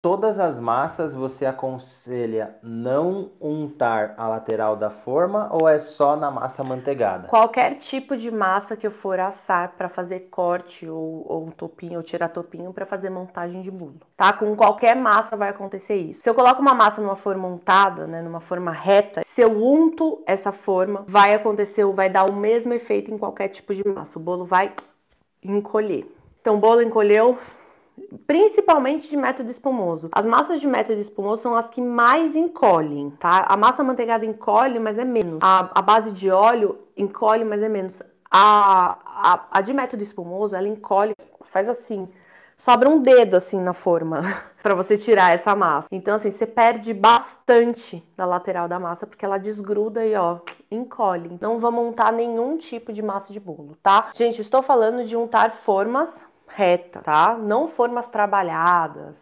todas as massas você aconselha não untar a lateral da forma ou é só na massa manteigada? Qualquer tipo de massa que eu for assar para fazer corte ou, ou um topinho ou tirar topinho para fazer montagem de bolo, tá? Com qualquer massa vai acontecer isso. Se eu coloco uma massa numa forma untada, né, numa forma reta, se eu unto essa forma, vai acontecer, vai dar o mesmo efeito em qualquer tipo de massa. O bolo vai encolher. Então, o bolo encolheu, principalmente de método espumoso. As massas de método espumoso são as que mais encolhem, tá? A massa manteigada encolhe, mas é menos. A, a base de óleo encolhe, mas é menos. A, a, a de método espumoso, ela encolhe, faz assim, sobra um dedo assim na forma para você tirar essa massa. Então assim, você perde bastante da lateral da massa porque ela desgruda e ó, encolhe. Não vou montar nenhum tipo de massa de bolo, tá? Gente, estou falando de untar formas reta, tá? Não formas trabalhadas,